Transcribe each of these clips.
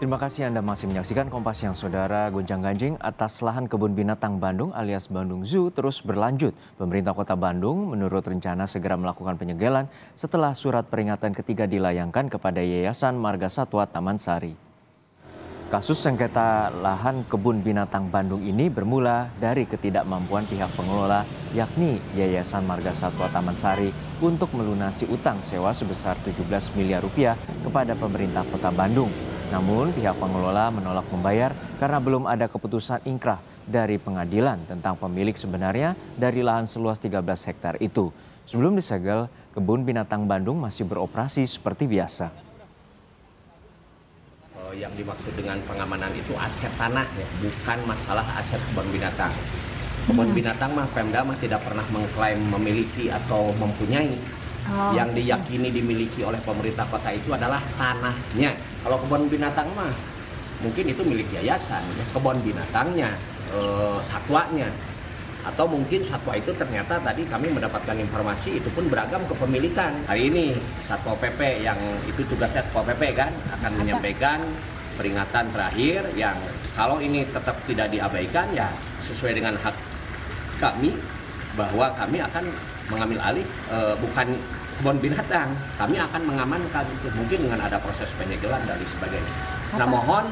Terima kasih Anda masih menyaksikan Kompas yang Saudara Gonjang Ganjing atas lahan kebun binatang Bandung alias Bandung Zoo terus berlanjut. Pemerintah Kota Bandung menurut rencana segera melakukan penyegelan setelah surat peringatan ketiga dilayangkan kepada Yayasan Marga Satwa Taman Sari. Kasus sengketa lahan kebun binatang Bandung ini bermula dari ketidakmampuan pihak pengelola yakni Yayasan Marga Satwa Taman Sari untuk melunasi utang sewa sebesar 17 miliar rupiah kepada pemerintah Kota Bandung namun pihak pengelola menolak membayar karena belum ada keputusan inkrah dari pengadilan tentang pemilik sebenarnya dari lahan seluas 13 hektar itu. Sebelum disegel, kebun binatang Bandung masih beroperasi seperti biasa. Oh, yang dimaksud dengan pengamanan itu aset tanah ya, bukan masalah aset kebun binatang. Kebun iya. binatang mah Pemda mah tidak pernah mengklaim memiliki atau mempunyai oh. yang diyakini dimiliki oleh pemerintah kota itu adalah tanahnya. Kalau kebun binatang mah mungkin itu milik yayasan, ya. kebun binatangnya, e, satwanya, atau mungkin satwa itu ternyata tadi kami mendapatkan informasi itu pun beragam kepemilikan. Hari ini Satpol PP yang itu tugasnya Satpol PP kan akan menyampaikan peringatan terakhir yang kalau ini tetap tidak diabaikan ya sesuai dengan hak kami bahwa kami akan mengambil alih uh, bukan kebun binatang, kami akan mengamankan itu mungkin dengan ada proses penyegelan dan sebagainya. Apa? Nah mohon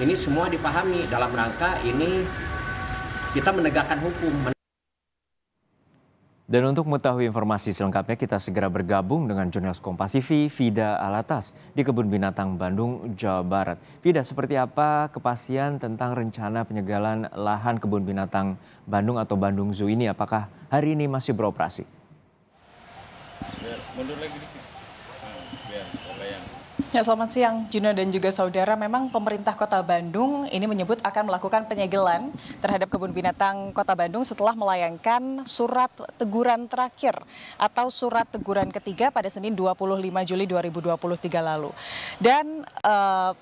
ini semua dipahami dalam rangka ini kita menegakkan hukum. Dan untuk mengetahui informasi selengkapnya, kita segera bergabung dengan jurnalis Kompas TV, Vida Alatas, di Kebun Binatang Bandung, Jawa Barat. Fida seperti apa kepastian tentang rencana penyegalan lahan Kebun Binatang Bandung atau Bandung Zoo ini? Apakah hari ini masih beroperasi? mundur lagi dikit hmm, Ya, selamat siang Juno dan juga saudara. Memang pemerintah kota Bandung ini menyebut akan melakukan penyegelan terhadap kebun binatang kota Bandung setelah melayangkan surat teguran terakhir atau surat teguran ketiga pada Senin 25 Juli 2023 lalu. Dan e,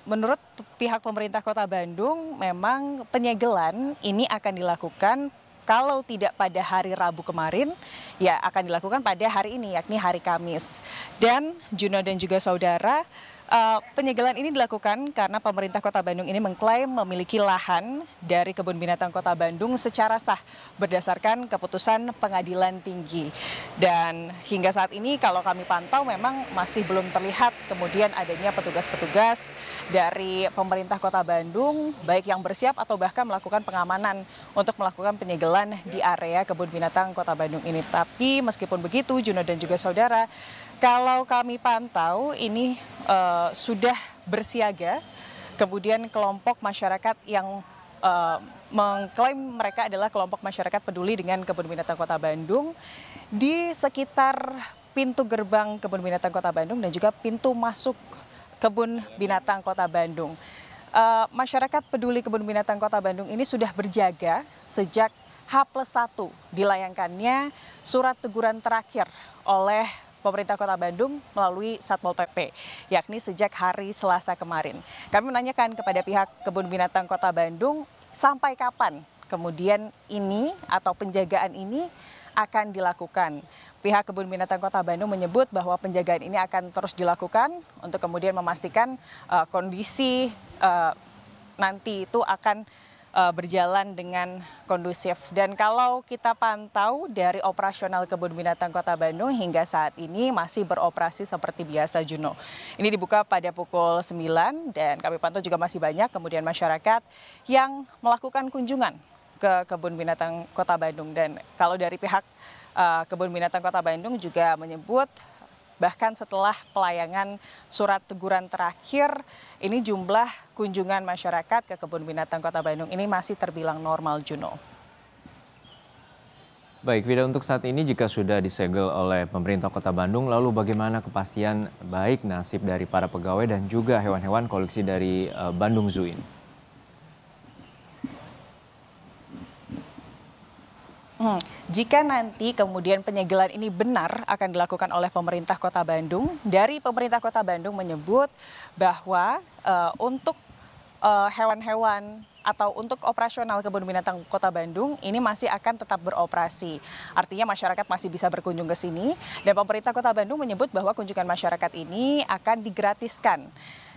menurut pihak pemerintah kota Bandung memang penyegelan ini akan dilakukan kalau tidak pada hari Rabu kemarin, ya akan dilakukan pada hari ini, yakni hari Kamis. Dan Juno dan juga saudara, Eh, penyegelan ini dilakukan karena pemerintah Kota Bandung ini mengklaim memiliki lahan dari kebun binatang Kota Bandung secara sah berdasarkan keputusan pengadilan tinggi. Dan hingga saat ini kalau kami pantau memang masih belum terlihat kemudian adanya petugas-petugas dari pemerintah Kota Bandung baik yang bersiap atau bahkan melakukan pengamanan untuk melakukan penyegelan di area kebun binatang Kota Bandung ini. Tapi meskipun begitu Juno dan juga saudara kalau kami pantau ini uh, Eh, sudah bersiaga, kemudian kelompok masyarakat yang uh, mengklaim mereka adalah kelompok masyarakat peduli dengan kebun binatang Kota Bandung di sekitar pintu gerbang kebun binatang Kota Bandung dan juga pintu masuk kebun binatang Kota Bandung. Uh, masyarakat peduli kebun binatang Kota Bandung ini sudah berjaga sejak H plus 1 dilayangkannya surat teguran terakhir oleh pemerintah Kota Bandung melalui Satpol PP, yakni sejak hari Selasa kemarin. Kami menanyakan kepada pihak Kebun Binatang Kota Bandung sampai kapan kemudian ini atau penjagaan ini akan dilakukan. Pihak Kebun Binatang Kota Bandung menyebut bahwa penjagaan ini akan terus dilakukan untuk kemudian memastikan uh, kondisi uh, nanti itu akan Eh, berjalan dengan kondusif. Dan kalau kita pantau dari operasional kebun binatang Kota Bandung hingga saat ini masih beroperasi seperti biasa Juno. Ini dibuka pada pukul 9 dan kami pantau juga masih banyak kemudian masyarakat yang melakukan kunjungan ke kebun binatang Kota Bandung dan kalau dari pihak uh, kebun binatang Kota Bandung juga menyebut bahkan setelah pelayangan surat teguran terakhir ini jumlah kunjungan masyarakat ke kebun binatang Kota Bandung ini masih terbilang normal Juno. Baik, Vida untuk saat ini jika sudah disegel oleh pemerintah Kota Bandung, lalu bagaimana kepastian baik nasib dari para pegawai dan juga hewan-hewan koleksi dari eh, Bandung Zoo ini? Hmm, jika nanti kemudian penyegelan ini benar akan dilakukan oleh pemerintah Kota Bandung, dari pemerintah Kota Bandung menyebut bahwa uh, untuk eh, hewan-hewan uh, atau untuk operasional kebun binatang Kota Bandung ini masih akan tetap beroperasi. Artinya masyarakat masih bisa berkunjung ke sini dan pemerintah Kota Bandung menyebut bahwa kunjungan masyarakat ini akan digratiskan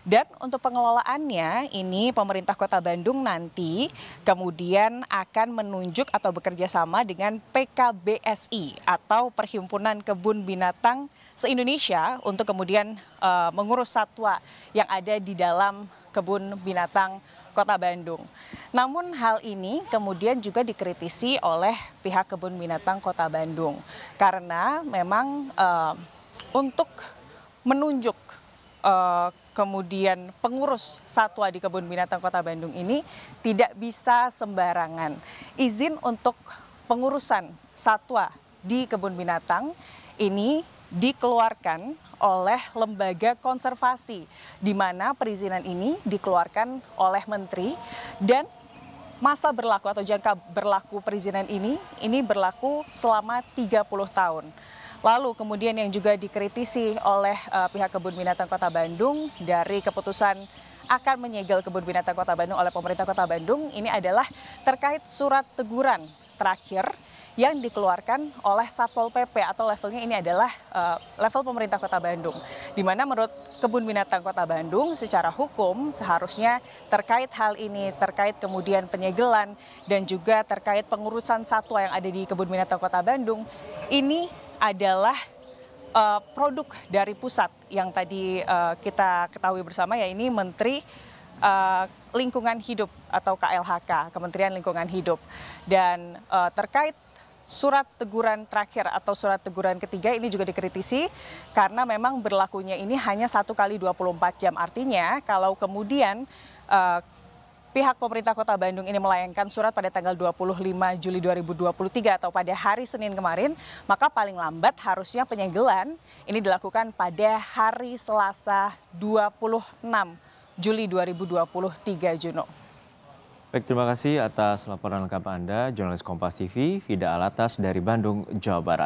dan untuk pengelolaannya ini pemerintah kota Bandung nanti kemudian akan menunjuk atau bekerja sama dengan PKBSI atau Perhimpunan Kebun Binatang se-Indonesia untuk kemudian uh, mengurus satwa yang ada di dalam kebun binatang Kota Bandung. Namun hal ini kemudian juga dikritisi oleh pihak kebun binatang Kota Bandung karena memang uh, untuk menunjuk Eh, kemudian pengurus satwa di Kebun Binatang Kota Bandung ini tidak bisa sembarangan. Izin untuk pengurusan satwa di Kebun Binatang ini dikeluarkan oleh lembaga konservasi di mana perizinan ini dikeluarkan oleh menteri dan masa berlaku atau jangka berlaku perizinan ini ini berlaku selama 30 tahun. Lalu kemudian yang juga dikritisi oleh uh, pihak kebun binatang Kota Bandung dari keputusan akan menyegel kebun binatang Kota Bandung oleh pemerintah Kota Bandung ini adalah terkait surat teguran terakhir yang dikeluarkan oleh Satpol PP atau levelnya ini adalah uh, level pemerintah Kota Bandung. Di mana menurut Kebun Binatang Kota Bandung secara hukum seharusnya terkait hal ini, terkait kemudian penyegelan dan juga terkait pengurusan satwa yang ada di Kebun Binatang Kota Bandung ini adalah uh, produk dari pusat yang tadi uh, kita ketahui bersama ya ini Menteri uh, Lingkungan Hidup atau KLHK, Kementerian Lingkungan Hidup. Dan uh, terkait surat teguran terakhir atau surat teguran ketiga ini juga dikritisi karena memang berlakunya ini hanya satu kali 24 jam. Artinya kalau kemudian uh, Pihak pemerintah kota Bandung ini melayangkan surat pada tanggal 25 Juli 2023 atau pada hari Senin kemarin, maka paling lambat harusnya penyegelan ini dilakukan pada hari Selasa 26 Juli 2023 Juno. Baik, terima kasih atas laporan lengkap Anda, jurnalis Kompas TV, Fida Alatas dari Bandung, Jawa Barat.